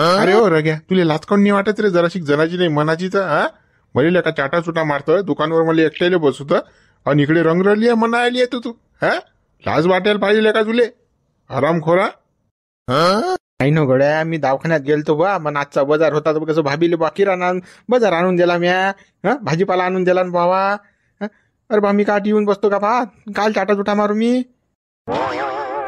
अरे हो रग्या तुला कोण नाही वाटत रे जराशी जनाची नाही मनाची तर हा मला का चाटा चुटा मारतोय दुकानवर मला एकट्याला बसवत आणि इकडे रली आहे मना आली आहे तू हा लाज वाटायला पाहिजे का तुले आराम खोरा नाही ना गड्या मी दवाखान्यात गेलतो बा मग आजचा बाजार होता तर कसं भाभीले बाकी राहणार बाजार आणून दिला म्या भाजीपाला आणून दिला ना भावा अरे बा मी काट येऊन बसतो का बा काल चाटा चुटा मारू मी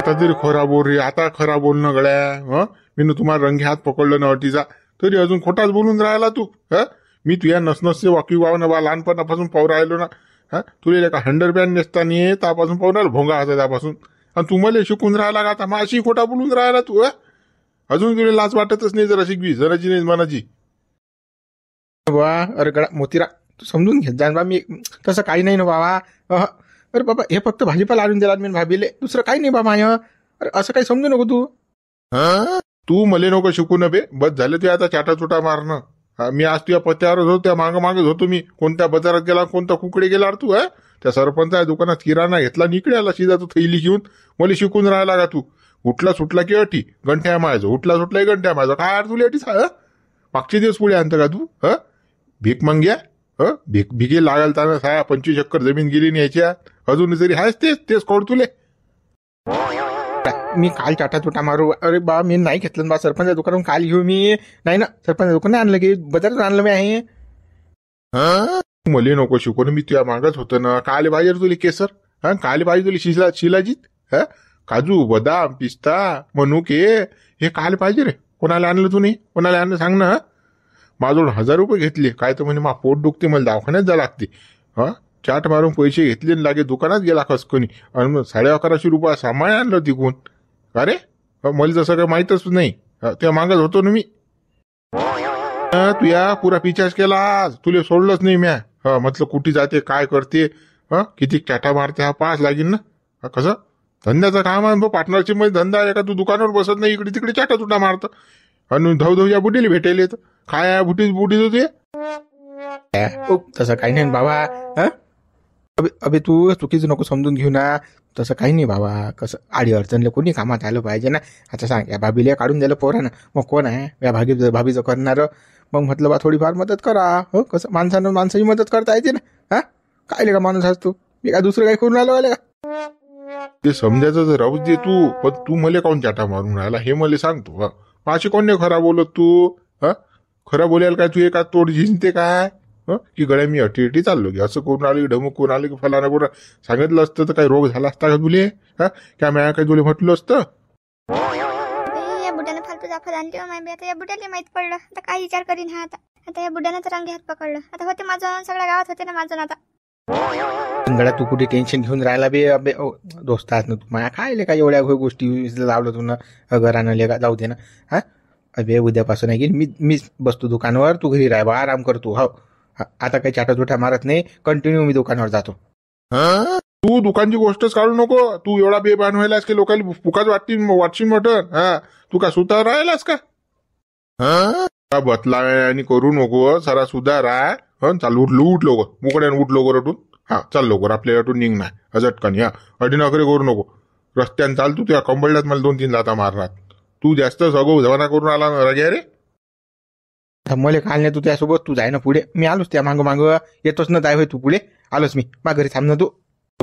आता तरी खरा बोल रे आता खरा बोलणं गळ्या ह मी तुम्हाला रंगे हात पकडलं ना अटीचा तरी अजून खोटाच बोलून राहिला तू ह मी तुझ्या नसनसचे वाकी वाव ना बा लहानपणापासून पाहू राहिलो ना हा तुला का हंडर बॅन नेसताना त्यापासून पाहू राहिलो भोंगा त्यापासून आणि तुम्हाला शिकून राहिला का आता माशी खोटा बोलून राहिला तू अजून तुला लाज वाटतच नाही जरा शिकवी जराची नाही मनाची बा अरे गडा मोतीरा तू समजून घे जाण बा मी तसं काही नाही ना बाबा अरे बाबा हे फक्त भाजीपाला आणून दिला मी भाभीले दुसरं काही नाही बाबा अरे असं काही समजू नको तू तू मले नको शिकू बे बस झालं ते आता चाटा चुटा मारणं मी आज तुझ्या पत्त्यावरच होतो त्या मागं मागे होतो मी कोणत्या बाजारात गेला कोणता कुकडे गेला तू हा त्या सरपंचा दुकानात किराणा घेतला निकडे आला शिजा तू थैली घेऊन मला शिकून राहायला का तू उठला सुटला की अटी गंठ्या माझं उठला सुटला की गंठ्या माझं काय अर तुला अटी मागचे दिवस पुढे आणतं का तू ह भीक मांग्या ह भीक भिके लागाल ताना साया पंचवीस चक्कर जमीन गेली न्यायच्या अजून जरी आहेस तेच तेच कोड तुले मी काल टाटा तुटा मारू अरे बा मी नाही घेतलं बा सरपंच दुकानातून काल घेऊ मी नाही ना सरपंच दुकान आणलं की बजाच आणलं मी आहे मले नको शिकून मी तुझ्या मागत होतं ना काल पाहिजे तुली केसर हा काल पाहिजे तुला शिला शिलाजीत हा काजू बदाम पिस्ता मनुके हे काल पाहिजे रे कोणाला आणलं तुम्ही कोणाला आणलं सांग ना माझं हजार रुपये घेतले काय तर म्हणे मा पोट दुखते मला दवाखान्यात जा लागते हा चाट मारून पैसे घेतले लागे दुकानात गेला खसकोनी आणि साडे अकराशे रुपये सामान आणलं तिकून अरे मला जसं काय माहीतच नाही ते मागत होतो ना मी तू या पुरा पिचार्ज केला आज तुले सोडलंच नाही म्या हा म्हटलं कुठे जाते काय करते हा किती चाटा मारते हा पास लागेल ना कसं धंद्याचं काम आहे पार्टनरशिप मध्ये धंदा आहे का तू दुकानावर बसत नाही इकडे तिकडे चाटा तुटा मारत आणि धाव या बुटीला भेटेल काय बुटीच बुटीच होते तसं काही नाही बाबा अबे अबे तू चुकीचं नको समजून घेऊ ना तसं काही नाही बाबा कसं आडी अडचणलं कोणी कामात आलं पाहिजे ना आता सांग या भाभीला काढून द्यायला पोरा ना मग कोण आहे या भागी भाभीचं करणार मग म्हटलं बा थोडीफार मदत करा हो कसं माणसानं माणसाची मदत करता येते ना हा काय का माणूस आज तू मी का दुसरं काही करून आलो आले का ते समजायचं राहू राहूच दे तू पण तू मला काऊन चाटा मारून राहिला हे मला सांगतो माझी कोण नाही खरा बोलत तू हा खरा बोलायला काय तू एका तोड झिंजते काय हं की गड्या मी अटी चाललो की असं कोण आले की डमू कोण आले की फलाना कोण सांगितलं असतं तर काही रोग झाला असता का तुले हा काय मॅ काही तुले म्हटलं असतं या बुड्यानं फालतू जाफर आणली हो माहिती आता या बुड्याला माहीत पडलं आता काय विचार करीन हा आता आता या बुड्याने तर अंगी हात पकडलं आता होते माझं सगळ्या गावात होते ना माझं आता गड्या तू कुठे टेन्शन घेऊन राहिला बे अबे ओ, दोस्त आहेत ना तू माया काय काय एवढ्या गोष्टी लावलं तू ना घरानं का जाऊ दे ना हा अबे उद्यापासून आहे की मी मीच बसतो दुकानावर तू घरी राह बा आराम करतो हो आता काही चाटाचुठ्या मारत नाही कंटिन्यू मी दुकानावर जातो तू दुकानची गोष्टच काढू नको तू एवढा बेबान व्हायलास की लोकांनी फुकाच वाटती वाटशील मटन हा तू का सुद्धा राहिलास का हा बतला आणि करू नको सारा सुद्धा आहे चाल उठलो उठलो मुकड्यानं उठलो गो रटून हा चाल लवकर आपल्या रटून निघणार अजटकन या अडीनाकरी करू नको रस्त्यानं चाल तू त्या कंबळ्यात मला दोन तीन लाता मारणार तू जास्त सगो जमाना करून आला रगे रे मले काल नाही तू त्यासोबत तू जाय ना पुढे मी आलोच त्या मागं मागं येतोच ना जाय होय तू पुढे आलोच मी मा घरी थांब ना तू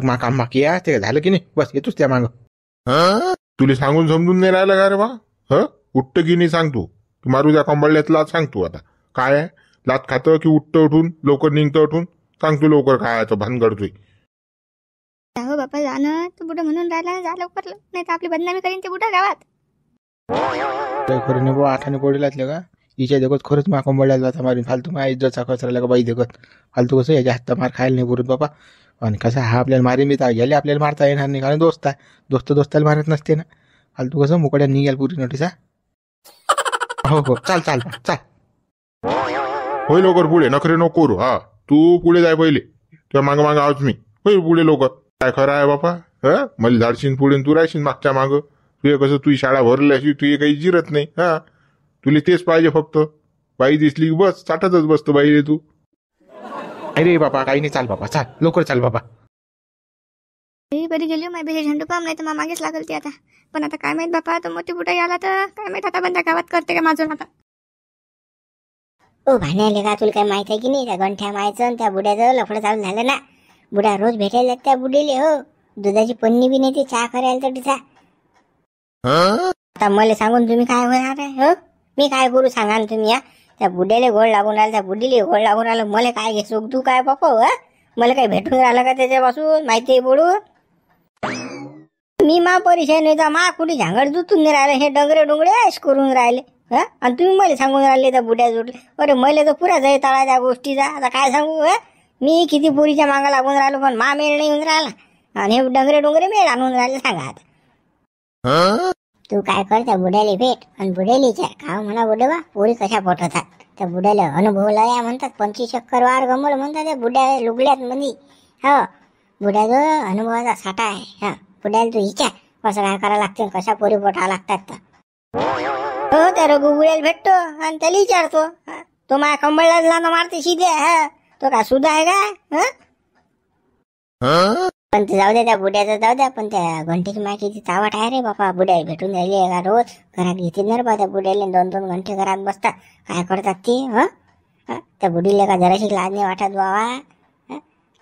मा काम बाकी आहे ते झालं की नाही बस येतोच त्या मागं तुला सांगून समजून नाही राहिलं का रे बा ह उठत की नाही सांग तू मारू त्या कंबळल्यात लात सांगतो आता काय आहे लात खातं की उठतं उठून लवकर निघतं उठून सांगतो लवकर काय आहे तो भानगड तुई हो बापा जाणं तू कुठं म्हणून राहिला जा लवकर नाही तर आपली बदनामी करीन ते कुठं गावात खरं नाही बा आठाने का हिच्या देखत खरंच मा कंबळला जाता मारून फालतू माई इज्जतचा कचरा का बाई देखत फालतू कसं याच्या हात मार खायला नाही पुरून बाबा आणि कसं हा आपल्याला मारी मी तर गेले आपल्याला मारता येणार नाही कारण दोस्त आहे दोस्त दोस्ताला मारत नसते ना फालतू कसं मोकड्या निघाल पुरी नोटीस हो हो चाल चाल चाल होय लवकर पुढे नखरे नको करू हा तू पुढे जाय पहिले तुझ्या मागं मागं आहोत मी होय पुढे लोक काय खरं आहे बापा हा मला पुढे तू राहशील मागच्या मागं तुझे कसं तुझी शाळा भरली अशी तुझी काही जिरत नाही हा तुला तेच पाहिजे फक्त बाई दिसली बस साठातच बसतो बाई तू अरे बाबा काही नाही चाल बाबा चाल लवकर चाल बाबा मी कधी गेली माय हे झेंडू पाम नाही तर मग मागेच लागल ते आता पण आता काय माहित बापा तो मोती बुटा आला तर काय माहित आता बंदा गावात करते का माझं आता ओ भाण्याले का तुला काय माहित आहे की नाही त्या गंठ्या मायचं आणि त्या बुड्याचं लफडं चालू झालं ना बुडा रोज भेटायला त्या बुडीले हो दुधाची पन्नी बी नाही ती चहा करायला तर तिचा आता मला सांगून तुम्ही काय होणार आहे हो मी काय करू सांगा ना तुम्ही या त्या बुड्याला घोळ लागून राहिला त्या बुडीला घोळ लागून राहिलं मला काय घे सुख तू काय पापो मला काय भेटून राहिलं का त्याच्यापासून माहिती बोलू मी मा नाही तर मा कुठे झांगड जुतून राहिले हे डंगरे डोंगरे करून राहिले हा आणि तुम्ही मला सांगून राहिले त्या बुड्या जुटले अरे मला तर पुरा जाय तळा त्या गोष्टीचा आता काय सांगू हा मी किती पुरीच्या मागा लागून राहिलो पण मा मेळ नाही येऊन राहिला आणि हे डंगरे डोंगरे मेळ आणून राहिले सांगा आता तू काय कर त्या बुड्याला भेट आणि बुड्याली विचार का म्हणा बुडवा पोरी कशा पोटवतात त्या बुड्याला अनुभवला या म्हणतात पंचवीस चक्कर वार गमल म्हणतात त्या बुड्या लुगड्यात म्हणी ह हो, बुड्याचं अनुभवाचा साठा आहे हा बुड्याला तू विचार कसं काय करावं लागते कशा पोरी पोटा लागतात तर हो त्या रघु बुड्याला भेटतो आणि त्याला विचारतो तो माझ्या कंबळला मारते शिदे हा तो का सुद्धा आहे का हा पण ते जाऊ द्या त्या बुड्याचं जाऊ द्या पण त्या घंटेची माहितीची चावट आहे रे बापा बुड्या भेटून राहिली आहे का रोज घरात घेतील ना बा त्या बुड्याला दोन दोन घंटे घरात बसतात काय करतात ती हं त्या बुडीला का जराशी लाजणी वाटत बाबा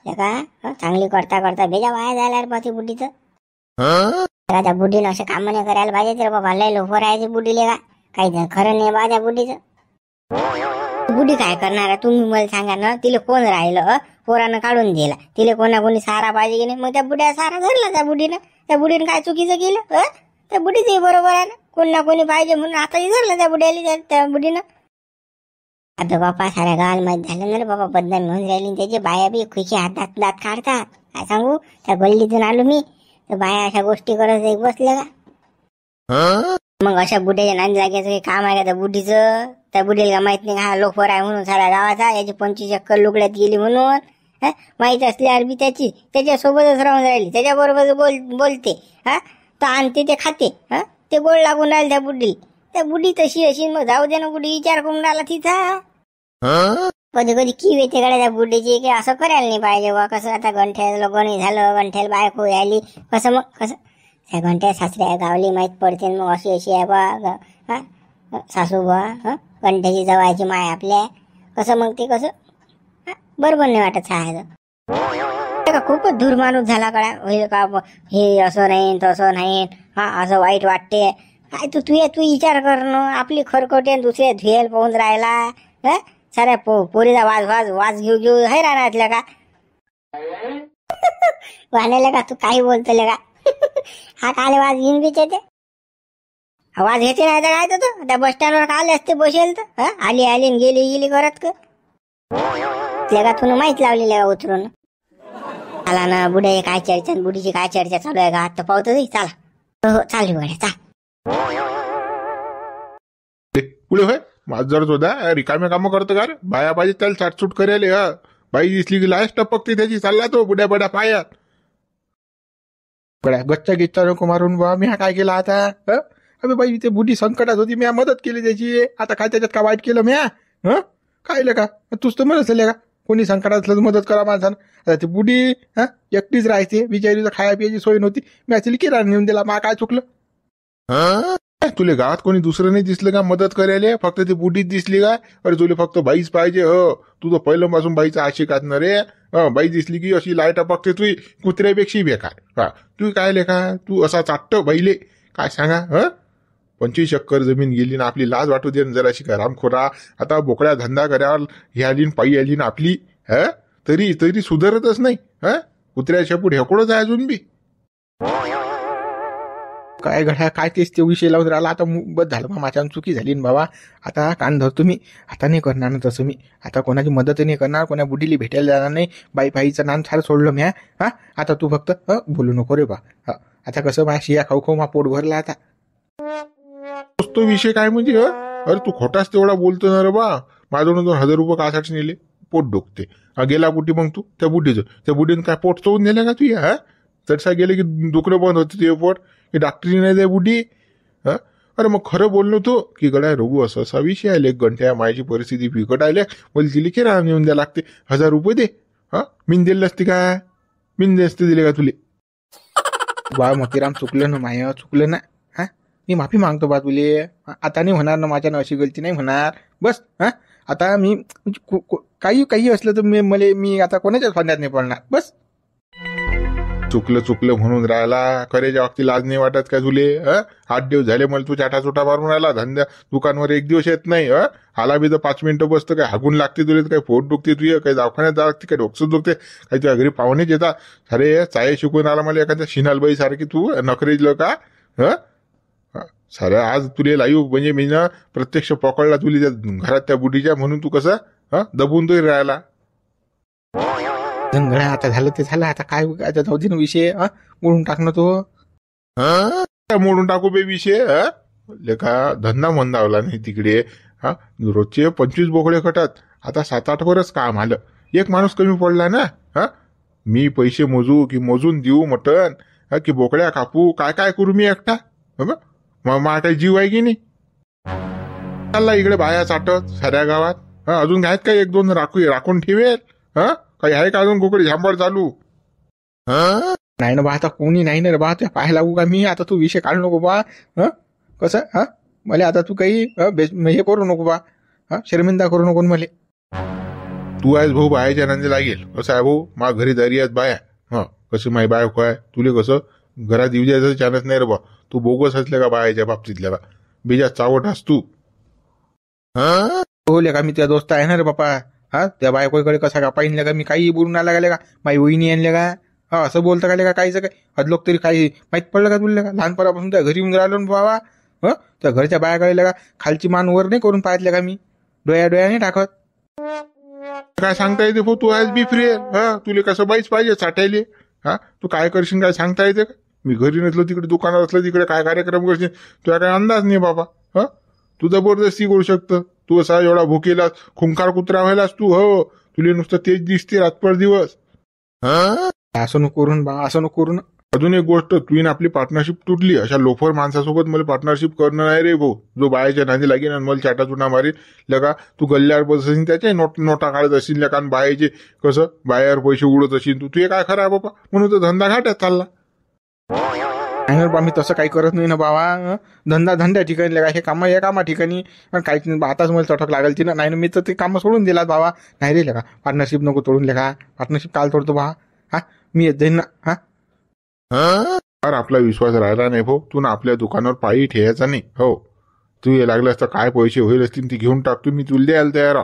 का चांगली करता करता बेजा वाया जायला बा ती बुडीचं त्या बुडीनं असे काम नाही करायला पाहिजे तर बाबा लय लोफर आहे बुढीले बुडीले का काही खरं नाही बा त्या बुडीचं बुढी काय करणार तुम्ही मला सांगा ना तिला कोण राहिलं पोरानं काढून दिला तिला कोणा कोणी सारा पाहिजे की नाही मग त्या बुढ्या सारा धरला त्या बुढीनं त्या बुढीनं काय चुकीचं केलं त्या बुढीचंही बरोबर आहे ना कोण ना कोणी पाहिजे म्हणून आताही धरलं त्या बुड्याला त्या बुढीनं आता बापा साऱ्या गावाला माहीत झालं ना बाबा बदनामी होऊन राहिली त्याचे बाया बी खुशी हातात दात काढतात काय सांगू त्या गल्लीतून आलो मी तर बाया अशा गोष्टी करत एक बसल्या का मग अशा बुढ्याच्या नांदी जागेचं काही काम आहे का त्या बुढीचं त्या बुढीला माहित नाही हा लोफर आहे म्हणून सारा गावाचा याची पंचवीस चक्कर लुगड्यात गेली म्हणून माहित असली अरबी त्याची त्याच्यासोबतच राहून राहिली त्याच्याबरोबर बोल बोलते हा तर आणते ते खाते हा ते गोड लागून राहिले त्या बुढी त्या बुढी तशी अशी मग जाऊ दे ना बुढी विचार करून राहिला तिचा कधी कधी की येते का त्या बुढीची की असं करायला नाही पाहिजे बा कसं आता गंठ्याला गणी झालं गंठ्याला बायको आली कसं मग कसं त्या गंठ्या सासऱ्या गावली माहीत पडते मग अशी अशी आहे बा हा सासूबा हं कंठ्याची जवायची माय आपल्या कसं मग ते कसं बरोबर नाही वाटत आहे खूपच धूर झाला कळा होईल का हे असं नाही तसं नाही हा असं वाईट वाटते काय तू तू तू विचार न आपली खरखटे दुसरे धुएल पाहून राहिला हं साऱ्या पो पोरीचा वाज वाज वाज घेऊ घेऊ हाय राहण्यातल्या का वाण्याला का तू काही बोलतले का हा काले वाज घेऊन बिचे ते आवाज घेते नाही तर काय तर त्या बस स्टँडवर आले असते बसेल तर आली आली गेली गेली करत का माहित तुला उतरून आला ना बुढ्या काय चर्चा बुडीची बुढीची काय चर्चा चालू आहे का आता पावतो चला हो हो चालेल गड्या कुठे होय माझ जर होता रिकामे काम करतो का बाया पाहिजे त्याला चाटसूट करेल ह बाई दिसली की लास्ट टपकते त्याची चालला तो बुड्या बड्या पायात गड्या गच्चा गिच्चा नको मारून बा मी हा काय केला आता ह अरे बाई ते बुढी संकटात होती म्या मदत केली त्याची आता काय त्याच्यात का वाईट केलं म्या हं काय का तूच तर म्हणत का कोणी संकटात असलं मदत करा माणसानं आता ती बुढी हा एकटीच राहायची बिचारी खाया पियाची सोय नव्हती मी असेल किराणा नेऊन दिला मा काय चुकलं हा तुले गावात कोणी दुसरं नाही दिसलं का मदत करायला फक्त ती बुढीच दिसली का अरे तुला फक्त बाईच पाहिजे हो तू तर पहिल्यापासून बाईचा आशिक ना रे बाई दिसली की अशी लाईट बघते तुई कुत्र्यापेक्षाही बेकार हा तू काय लेखा तू असा चाटत बाईले काय सांगा ह पंचवीस चक्कर जमीन गेली ना आपली लाज वाटू दे जरा शिका रामखोरा आता बोकड्या धंदा करा ह्याली पायी आली ना आपली ह तरी तरी सुधारतच नाही ह कुत्र्या शेपूट आहे अजून बी काय घड्या काय तेच ते विषय लावून राहिला आता मुबत झालं बा माझ्यानं चुकी झाली ना बाबा आता कान धर तुम्ही आता नाही करणार ना तसं मी आता कोणाची मदत नाही करणार कोणा बुडीली भेटायला जाणार नाही बाई बाईचं नाम फार सोडलं मी हा आता तू फक्त बोलू नको रे बा आता कसं माझ्या शिया खाऊ खाऊ मा पोट भरला आता तो विषय काय म्हणजे अरे तू खोटाच तेवढा बोलतो ना रे बा माझ्या दोन हजार रुपये कासाठी नेले पोट डोकते गेला बुटी मग तू त्या बुटीचं त्या बुटीनं काय पोट चोवून नेलं का तू हा तसा गेले की दुखणं बंद होतं ते पोट की डॉक्टरी नाही दे बुटी हा अरे मग खरं बोललो तो की गड्या रघू असं असा विषय आले गंठ्या मायाची परिस्थिती बिकट आल्या मला तिला किराणा नेऊन द्या लागते हजार रुपये दे हा मीन दिले असते का मीन असते दिले का तुले बा मतीराम चुकलं ना माय चुकलं ना मी माफी मागतो बा तुले आता नाही होणार ना माझ्यानं अशी गलती नाही होणार बस हां आता मी म्हणजे काही काही असलं तर मी मला मी आता कोणाच्याच फांद्यात नाही पडणार बस चुकलं चुकलं म्हणून राहिला खरेच्या बाबतीत लाज नाही वाटत काय तुले आठ दिवस झाले मला तू चाटा चुटा मारून राहिला धंदा दुकानवर एक दिवस येत नाही आला बी तर पाच मिनिटं बसतं काय हागून लागते तुले काही फोट दुखते तुझे काही दवाखान्यात जा लागते काही डोकसं दुखते काही तुझ्या घरी पाहुणेच येतात अरे चाय शिकून आला मला एखाद्या शिनालबाई सारखी तू नखरेजलं का हं साऱ्या आज तुले लाईव्ह म्हणजे मी ना प्रत्यक्ष पकडला तुली त्या घरात त्या बुटीच्या म्हणून तू कसा हा दबून तो राहिला आता झालं ते झालं आता काय आता जाऊ ना विषय हा मोडून टाकणं तो हा मोडून टाकू बे विषय हा लेखा धंदा मंदावला नाही तिकडे हा रोजचे पंचवीस बोकडे खटात आता सात आठ वरच काम आलं एक माणूस कमी पडला ना हा मी पैसे मोजू की मोजून देऊ मटन की बोकड्या कापू काय काय करू मी एकटा मग मा जीव आहे की नाही चालला इकडे बाया चाटत साऱ्या गावात अजून आहेत का एक दोन राखू राखून ठेवेल हा काही आहे का अजून कुकडे झांबड चालू नाही ना बा कोणी नाही ना रे बा पाहायला लागू का मी आता तू विषय काढू नको बा हा कसं हा मला आता तू काही हे करू नको बा हा शर्मिंदा करू नको मले तू आहेस भाऊ बायाच्या आनंदी लागेल कसं आहे भाऊ मा घरी दारी आहेत बाया हा कशी बायको आहे तुले कसं घरात येऊ द्यायचा चान्स नाही रे बा तू बोगस असल्या का बायाच्या बाबतीतल्या बा बेजा चावट अस तू हा का मी त्या दोस्त आहे ना रे बापा हा त्या बायकोकडे कसा का पाहिजे का मी काही बोलून आला का माई वहिनी आणले का हा असं बोलता का का काहीच काय अदलोक तरी काही माहीत पडलं का तुला का लहानपणापासून त्या घरी येऊन राहिलो बाबा ह त्या घरच्या बायाकडे का खालची मान वर नाही करून पाहतले का मी डोळ्या नाही टाकत काय सांगता येते भाऊ तू आज फ्री हा तुला कसं बाईच पाहिजे साठायले हा तू काय करशील काय सांगता येते का मी घरी नसलो तिकडे दुकानात असलं तिकडे काय कार्यक्रम करशील तुला काय अंदाज नाही बाबा हा तू जबरदस्ती करू शकतं तू असा एवढा भुकेलास खुंकार कुत्रा व्हायलास तू हो तुला नुसतं तेच दिसते रातपर दिवस हा असं नको करून बा असं नको करून अजून एक गोष्ट तुईन आपली पार्टनरशिप तुटली अशा लोफर माणसासोबत मला पार्टनरशिप करणं नाही रे भाऊ जो बायाच्या नांदी लागेल आणि मला चाटा चुना मारेल लगा तू गल्ल्यावर बस असेल त्याच्या नोट नोटा काढत असेल आणि बायाचे कसं बायावर पैसे उडत असेल तू तुझे काय खरं बाबा म्हणून तो धंदा घाट्यात चालला नाही बा मी तसं काही करत नाही ना बाबा धंदा धंद्या ठिकाणी लगा हे कामं या कामा ठिकाणी काहीच नाही आताच मला चटक लागेल ती ना नाही मी तर ते कामं सोडून दिलात बाबा नाही रे लगा पार्टनरशिप नको तोडून लगा पार्टनरशिप काल तोडतो बाबा हा मी येत ना हा फार आपला विश्वास राहिला नाही भाऊ तू ना आपल्या दुकानावर पायी ठेवायचा नाही हो तू हे लागलं असता काय पैसे होईल असतील ती घेऊन टाकतो मी तुला द्यायला तयार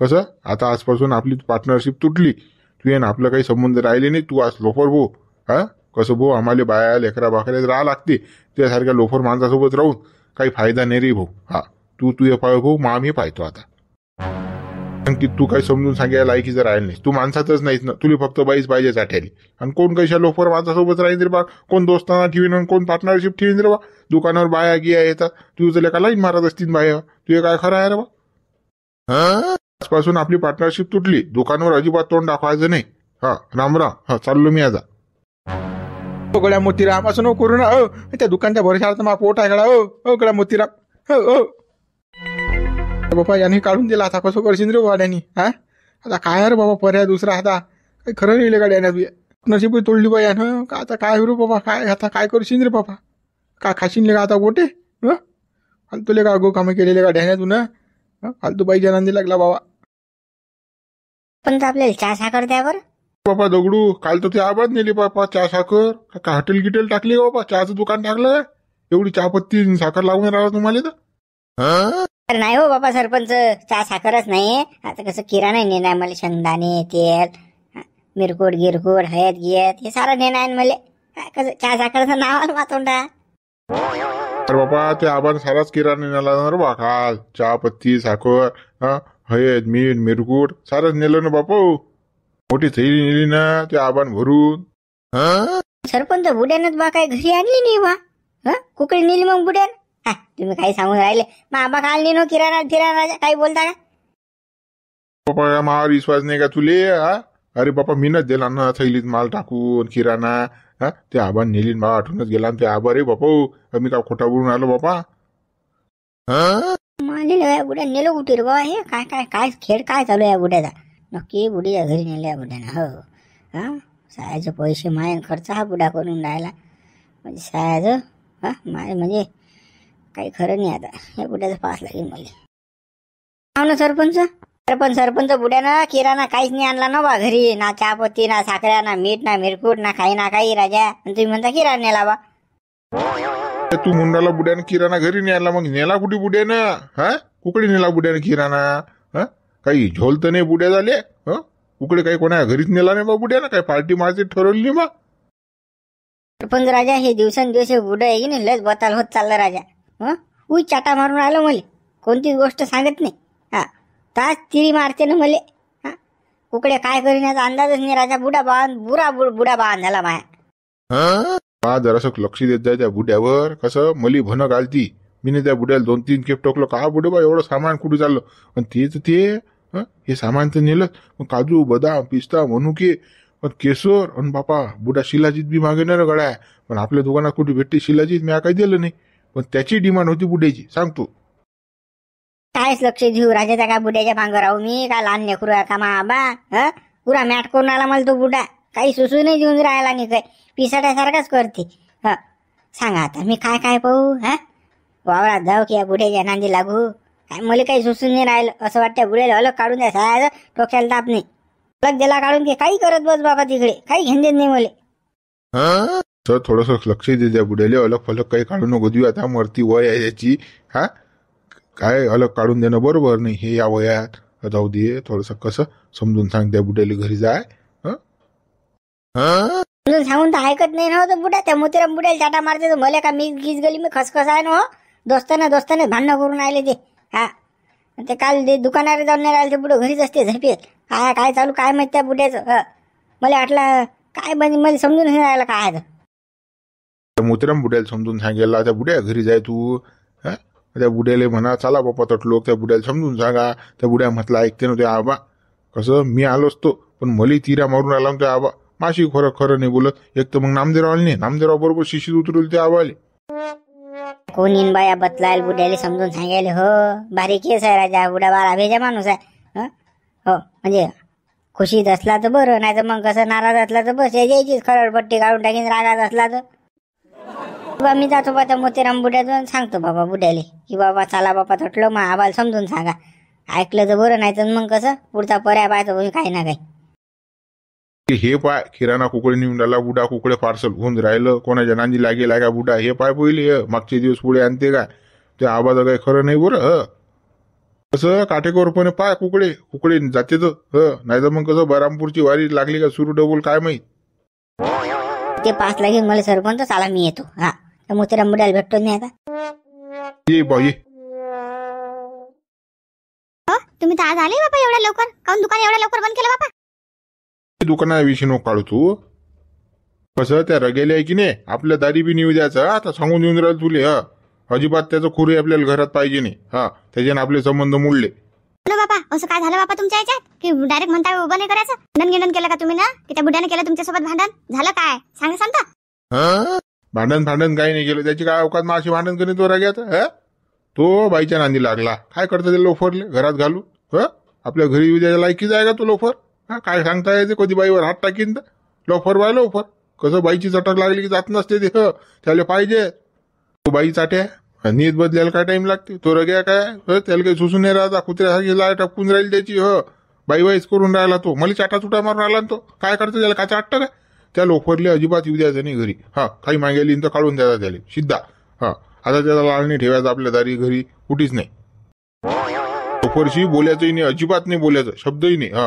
कसं आता आजपासून आपली पार्टनरशिप तुटली तू ये ना आपलं काही संबंध राहिले नाही तू आज लोफर भाऊ हां कसं भाऊ आम्हाला बाया लेकरा बाकऱ्यात राहा लागते त्यासारख्या लोफर माणसासोबत राहून काही फायदा नाही रे भाऊ हा तू तू हे पाय भाऊ मग आम्ही पाहतो आता की तू काही समजून सांगायला जर आहे नाही तू माणसातच नाहीस ना तुला फक्त बाईस पाहिजे साठ्याने आणि कोण कशा लोफर माणसासोबत राहील रे बा कोण दोस्ताना ठेवीन आणि कोण पार्टनरशिप ठेवीन रे बा दुकानावर बाया गिया येतात तू तुझं का लाईन मारत असतील बाया तुझे काय खरं आहे रे बा आजपासून आपली पार्टनरशिप तुटली दुकानावर अजिबात तोंड दाखवायचं नाही हा राम राम हा चाललो मी आता गळ्या मोतीराम असं नको करू ना त्या दुकानच्या भरशाला मा पोट आहे गळा ओ गळ्या मोतीराम हो बाबा यांनी काढून दिला आता कसं करशील रे वाड्यानी हा आता काय अरे बाबा पर्याय दुसरा आता काय खरं नाही गाडी तुझ्या नशीब तोडली बाई यानं का आता काय रे बाबा काय आता काय करशील रे बाबा का खाशीन का आता गोटे हं फालतूले का गो कामं केलेले गाड्या ना फालतू बाई जनांनी लागला बाबा पण आपल्याला चहा साखर द्या बर बाबा दगडू काल तर ते आवाज नेली बाबा चहा साखर का- हॉटेल गिटेल टाकली बाबा चहाचं दुकान टाकलं एवढी चहापत्ती पत्ती साखर लागून राहिला तुम्हाला तर अरे नाही हो बाबा सरपंच चहा साखरच नाही आता कसं किराणा नेणार मला शेंगदाणे तेल मिरकोट गिरकोट हयत गियत हे सारं नेणार मला कसं चहा साखरचं नाव मातोंडा अरे बाबा ते आपण साराच किराणा नेला बा चहा पत्ती साखर हा हळद मीठ मिरकूट सारच नेलो ना बापू हो. मोठी थैली नेली ना ते आपण भरून सरपंच बुड्यानच बा काय घरी आणली नाही बा कुकडी नेली मग बुड्यान हा तुम्ही काही सांगून राहिले मग आबा खाल नेनो किराणा फिराणा राजा काही बोलता का बाबा मार विश्वास नाही का तुले हा अरे बाबा मीनच दिला ना थैलीत माल टाकून किराणा हा ते आबा नेलीन मला आठवूनच गेला ते आबा रे बापा मी का खोटा बोलून आलो बापा हा बुड्या नेलो कुठे रे बाबा हे काय काय काय खेळ काय चालू आहे या बुड्याचा नक्की बुडीच्या घरी नेलं या बुड्यानं हो हा सायाचं पैसे माय खर्च हा बुडा करून राहिला म्हणजे सायाचं हा माय म्हणजे काही खरं नाही आता हे बुड्याचा पास लागेल मला ना सरपंच सरपंच सरपंच बुड्यानं किराणा काहीच नाही आणला ना बा घरी ना चहापत्ती ना साखऱ्या ना मीठ ना मिरकूट ना काही ना काही राजा आणि तुम्ही म्हणता किराणा नेला बा तू मुंडाला बुड्यानं किराणा घरी नाही आला मग नेला कुठे बुड्यानं हा कुकडे नेला बुड्यानं किराणा हा काही झोल तर नाही बुड्या झाले कुकडे काही कोणा घरीच नेला नाही बा ना काही पार्टी मारते ठरवली मग सरपंच राजा हे दिवसेंदिवस दिवसे बुड आहे की नाही लस बताल होत चाललं राजा हां उई चाटा मारून आलो मले कोणती गोष्ट सांगत नाही हा तास तिरी मारते ना मले हा काय करण्याचा अंदाजच नाही राजा बुडा बाण बुरा बुड बुडा बाण झाला माया हा जरास लक्ष देत जाय त्या बुड्यावर कसं मली भन घालती मीने त्या बुड्याला दोन तीन खेप टोकलो का बुडे बा एवढं सामान कुठे चाललं पण तेच ते हे सामान तर नेलं मग काजू बदाम पिस्ता मनुके पण केसर अन बापा बुडा शिलाजीत बी मागे ना गडाय पण आपल्या दुकानात कुठे भेटते शिलाजीत मी काही दिलं नाही पण त्याची डिमांड होती बुड्याची सांगतो कायच लक्ष देऊ राजाचा का बुड्याच्या भांगर राहू मी का लहान लेकरू का माबा आबा पुरा मॅट करून आला मला तो बुडा काही सुसू नाही देऊन राहायला नाही काय पिसाट्यासारखाच करते ह सांगा आता मी काय काय पाहू हा वावरात जाऊ की या बुड्याच्या नांदी लागू काय मला काही सुसून नाही राहिलं असं वाटतं बुड्याला अलग काढून द्या सहायचं टोक्याला ताप नाही अलग दिला काढून घे काही करत बस बाबा तिकडे काही घेऊन देत नाही मला तर थोडंसं लक्ष दे द्या बुड्याले अलग फलक काही काढू नको देऊ आता मरती वय आहे याची हा काय अलग काढून देणं बरोबर नाही हे या वयात जाऊ दे थोडंसं कसं समजून सांग द्या बुड्याले घरी जाय सांगून तर ऐकत नाही ना हो बुडा त्या मोतीराम बुड्याला चाटा मारते मला का मी गीज गेली मी खसखस आहे ना हो. दोस्ताना दोस्ताने भांडणं करून आले ते हा ते काल ते दुकानावर जाऊन नाही राहिले ते बुडं घरीच असते झपेत काय काय चालू काय माहित त्या बुड्याचं मला वाटलं काय म्हणजे मला समजून राहिलं काय मोतीराम बुड्याला समजून सांगेल त्या बुड्या घरी जाय तू त्या बुड्याला म्हणा चला बाप्पा लोक त्या बुड्याला समजून सांगा त्या बुड्या म्हटला ऐकते त्या आबा कसं मी आलो असतो पण मली तिरा मारून आला म्हणतो आबा माशी खरं खरं नाही बोलत एक तर मग नामदेव आले नाही नामदेव बरोबर शिशी उतरवली ते आबा आले कोणीन बाया बतलाय बुड्याले समजून सांगायला हो बारीक केस आहे राजा बुडा बाळा भेजा माणूस आहे हो म्हणजे खुशीत असला तर बरं नाही तर मग कसं नाराज असला तर बस यायचीच पट्टी काढून टाकीन रागात असला तर बाबा मी जातो बा त्या मोतीराम बुड्याजून सांगतो बाबा बुड्याले की बाबा चला बाबा थटलो मग आबाला समजून सांगा ऐकलं तर बरं नाही तर मग कसं पुढचा पर्याय पाहतो म्हणजे काही ना काही हे पाय किराणा कुकडे नेऊन राहिला बुडा कुकडे पार्सल होऊन राहिलं कोणाच्या नांदी लागेल का बुडा हे पाय पहिले मागचे दिवस पुढे आणते काय ते आवाज काही खरं नाही बरं ह कसं काटेकोरपणे पाय कुकडे कुकडे जाते तर नाही तर मग कसं बरामपूरची वारी लागली का सुरू डबल काय माहीत ते पाच लागेल मला सरपंच आला मी येतो हा त्याला मुलाला भेटतो नाही का ये तुम्ही तर आज आले बापा एवढ्या लवकर काऊन दुकान एवढ्या लवकर बंद केलं बापा दुकानाविषयी नको काढू तू कसं त्या रगेल्या आहे की नाही आपल्या दारी बी नेऊ द्यायचं आता सांगून देऊन राहिलं तुले हा अजिबात त्याचं खुरी आपल्याला घरात पाहिजे नाही हा त्याच्याने आपले संबंध मोडले बोलो बापा असं काय झालं बापा तुमच्या याच्यात की डायरेक्ट म्हणता उभं नाही करायचं नंदन गिंडन केलं का तुम्ही ना की त्या बुड्याने केलं तुमच्यासोबत भांडण झालं काय सांग सांगता भांडण भांडण काही नाही केलं त्याची काय अवकात अशी भांडण करणे तो ह तो बाईच्या नांदी लागला काय करतो ते लोफरले घरात घालू ह आपल्या घरी उद्याच्या लायकीच आहे का तो लोफर हा काय सांगता येते कधी बाईवर हात टाकीन तर लोफर बाय लोफर कसं बाईची चटक लागली की जात नसते ते ह त्याला पाहिजे तो बाई चाटे नीत बदल्याला काय टाइम लागते तो रग्या काय ह त्याला काही सुसून नाही राहता कुत्र्यासारखी लाय टपकून राहील त्याची ह बाई वाईस करून राहिला तो मला चाटा चुटा मारून राहिला तो काय करतो त्याला काय चाटतं काय त्या लोफरले अजिबात येऊ द्यायचं नाही घरी हा काही मागेली तर काढून द्यायचा त्याला सिद्धा हा आता त्याला लाल नाही आपल्या दारी घरी कुठेच नाही लोफरशी बोलायचंही नाही अजिबात नाही बोलायचं शब्दही नाही हा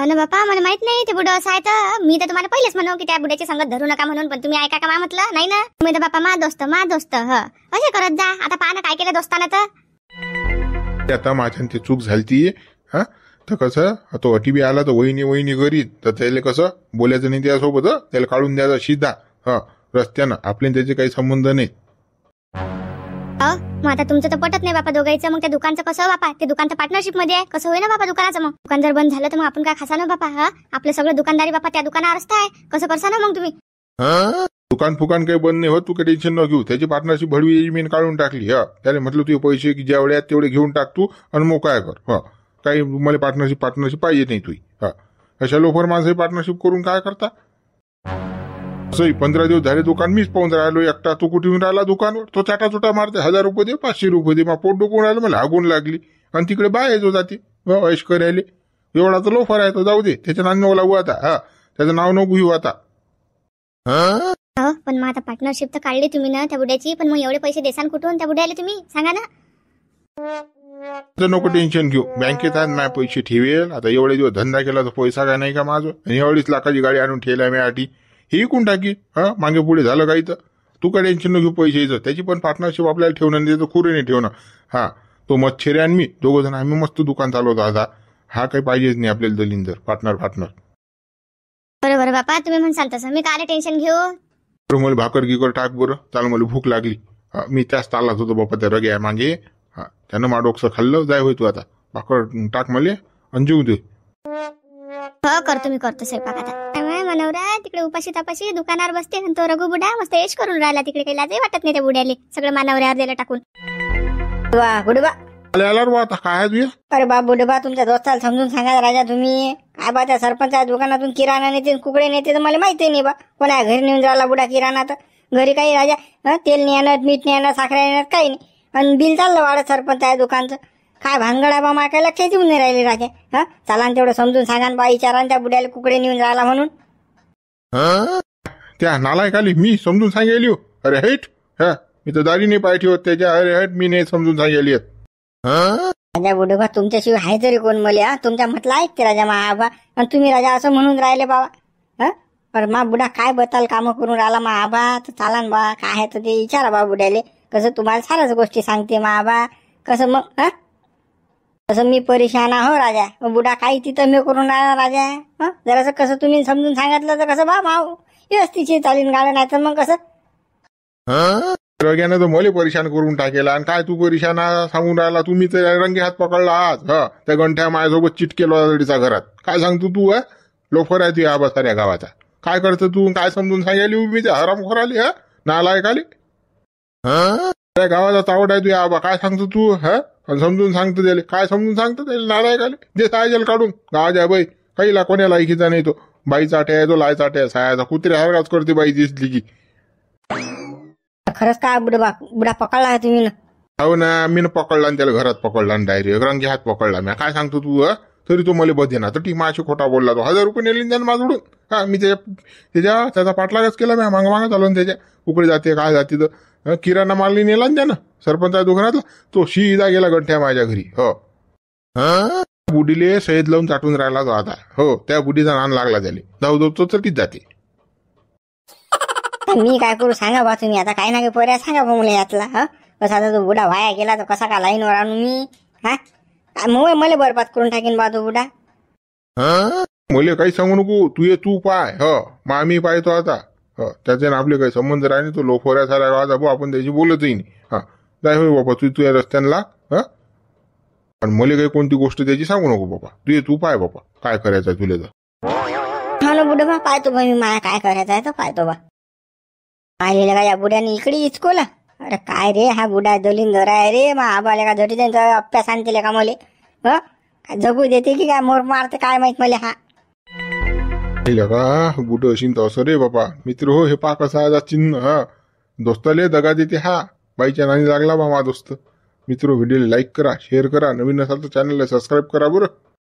हो ना बापा मला माहित नाही ते बुड असं आहे तर मी तर तुम्हाला पहिलेच म्हणू की त्या बुड्याची संगत धरू नका म्हणून पण तुम्ही ऐका का मा म्हटलं नाही ना तुम्ही तर बापा मा दोस्त मा दोस्त ह असे करत जा आता पहा काय केलं दोस्ताना तर आता माझ्यान ते चूक ती हा तर कसं तो अटी बी आला तर वहिनी वहिनी करीत तर त्याला कसं बोलायचं नाही त्यासोबत त्याला काढून द्यायचा शिधा हा रस्त्यानं आपले त्याचे काही संबंध नाही मग आता तुमचं तर पटत नाही बापा दोघांचं मग त्या दुकानचं कसं हो बापा ते दुकान तर पार्टनरशिप मध्ये आहे कसं होईल ना बापा दुकानाचं मग दुकान जर बंद झालं तर मग आपण काय खासा ना बापा हा आपलं सगळं दुकानदारी बापा त्या दुकानावर असतं आहे कसं करसा ना मग तुम्ही दुकान फुकान काही बंद नाही होत तू काही टेन्शन न घेऊ त्याची पार्टनरशिप भडवी मी काढून टाकली हा त्याला म्हटलं तुझे पैसे की जेवढे आहेत तेवढे घेऊन टाक तू आणि काय कर हा काही मला पार्टनरशिप पार्टनरशिप पाहिजे नाही तुही हा अशा लोफर माझं पार्टनरशिप करून काय करता सई पंधरा दिवस झाले दुकान मीच पाहून राहिलो एकटा तो कुठे येऊन राहिला दुकानवर तो चाटा चुटा मारते हजार रुपये दे पाचशे रुपये दे मग पोट डोकून राहिलं मला लागून लागली आणि तिकडे बाय जो जाते ऐश करायले एवढा तर लोफर आहे तो जाऊ दे त्याच्या नाव लागू आता हा त्याचं नाव नको घेऊ आता पण मग आता पार्टनरशिप तर काढली तुम्ही ना त्या बुड्याची पण मग एवढे पैसे देसान कुठून त्या बुड्याला तुम्ही सांगा ना नको टेन्शन घेऊ बँकेत आहे नाही पैसे ठेवेल आता एवढे दिवस धंदा केला तर पैसा काय नाही का माझं आणि एवढीच लाखाची गाडी आणून ठेवला मी आठी हे कोण टाकी हा मागे पुढे झालं काही तर तू काय टेन्शन न घेऊ पैशाचं त्याची पण पार्टनरशिप आपल्याला ठेवणं नाही खुरे नाही ठेवणं हा तो मच्छेरे आणि मी दोघं जण आम्ही मस्त दुकान चालवतो आता हा काही पाहिजेच नाही आपल्याला जर पार्टनर पार्टनर बरोबर बापा तुम्ही म्हणसाल तसं मी काय टेन्शन घेऊ मला भाकर गिकर टाक बरं चाल मला भूक लागली मी त्याच तालात होतो बापा त्या रगे मागे हा त्यानं माडोक्स खाल्लं जाय होय तू आता भाकर टाक मले आणि दे हो, करतो मी करतो स्वयंपाक आता मनवरा तिकडे उपाशी तपाशी दुकानावर बसते आणि तो रघु बुडा मस्त यश करून राहिला तिकडे काही लाजही वाटत नाही त्या बुड्याले सगळं मानावऱ्यावर देला टाकून वा गुडबा अरे बा बुडबा तुमच्या दोस्ताला समजून सांगा राजा तुम्ही काय बा त्या सरपंचा दुकानातून किराणा नेते कुकडे नेते तर मला माहिती नाही बा कोणा घरी नेऊन जायला बुडा किराणा तर घरी काही राजा तेल नेणार आणत मीठ नेणार आणत साखर नेणार काही नाही आणि बिल चाललं वाढत सरपंच आहे दुकानचं काय भानगड आहे बा काय लक्षात येऊन नाही राहिले राजे हा चला तेवढं समजून सांगा ना बा त्या बुड्याला कुकडे नेऊन राहिला म्हणून त्या खाली मी समजून सांगेल हो. अरे हेट हा मी तर दारी नाही पाय ठेवत त्याच्या अरे हेट मी नाही समजून सांगेली राजा बुडोबा तुमच्याशिवाय आहे तरी कोण मले तुमच्या म्हटलं आहेत ते राजा महाबा आणि तुम्ही राजा असं म्हणून राहिले बाबा हा पण मा बुडा काय बताल काम करून राहिला महाबा तर चालान बा काय तर ते विचारा बा बुड्याले कसं तुम्हाला सारच गोष्टी सांगते माबा कसं मग हा तसं मी परेशान आहो राजा बुडा काही तिथं मी करून राहिला राजा जरा जरासं कसं तुम्ही समजून सांगितलं तर कसं बा माऊ व्यवस्थितची चालीन गाळं नाही तर मग कसं रंग्यानं तर मला परेशान करून टाकेला आणि काय तू परेशान सांगून राहिला तुम्ही तर रंगे हात पकडला आज हा त्या गंठ्या माझ्यासोबत चिटकेलो केला घरात काय सांगतो तू हा लोफर आहे तू या बसाऱ्या गावाचा काय करतो तू काय समजून सांगायली मी ते हराम खोराली हा नालायक आली त्या गावाचा तावड आहे तू या काय सांगतो तू हा समजून सांगतो त्याला काय समजून सांगतो त्याला नाराय का जे सायजल काढून गावाच्या बाई काहीला कोण्या लायकीचा नाही तो बाई चाटे आहे तो लाय चाटे आहे सायाचा कुत्री हरकाच करते बाई दिसली की खरंच काय बुडा बुडा पकडला तुम्ही हो ना मी पकडला त्याला घरात पकडला आणि डायरेक्ट रंगी हात पकडला मी काय सांगतो तू तरी तो मला बधे ना तर टी माशी खोटा बोलला तो हजार रुपये नेली त्यानं माझोडून हा मी त्याच्या त्याच्या त्याचा पाठलागच केला मी मागं मागत आलो त्याच्या उकडे जाते काय जाते तर किराणा मालनी नेला ना त्यानं सरपंचा दुकानातला तो शिदा गेला गठ्ठ्या माझ्या घरी हो बुडीले सैद लावून चाटून राहिला तो आता हो त्या बुडीचा नान लागला त्याले धाव दो तर तीच जाते मी काय करू सांगा बा तुम्ही आता काय ना काही पर्याय सांगा बा यातला हा कसा तो बुडा वाया गेला तो कसा का लाईनवर आणून मी हा मग मला बरबाद करून टाकेन बा तो बुडा मुले काही सांगू नको तू ये तू पाय हो मामी पाय तो आता त्याचे त्याच्यानं आपले काही संबंध राहिले तो लोखोऱ्या झाला गावात आबो आपण त्याची बोलतही नाही हा जाय होय बाबा तू तुझ्या रस्त्यांना लाग हा आणि मला काही कोणती गोष्ट त्याची सांगू नको बाबा तू तू पाय बाबा काय करायचं आहे तुला तर हा ना बुडे बा पाहतो बा मी माया काय करायचं आहे तर पाहतो बा पाहिलेलं का या बुड्याने इकडे इचकोला अरे काय रे हा बुडा दोलीन धरा आहे रे मग आबाले का झोटी त्यांचा अप्प्या सांगतील का मले ह जगू देते की काय मोर मारते काय माहित मला हा का बुड अशीन तर असं रे बापा मित्र हो हे पाक असा चिन्ह हा दोस्ताले दगा देते हा बाईच्या नाणी लागला बा दोस्त मित्र हो, व्हिडिओला लाईक करा शेअर करा नवीन असाल तर चॅनलला सबस्क्राईब करा बरं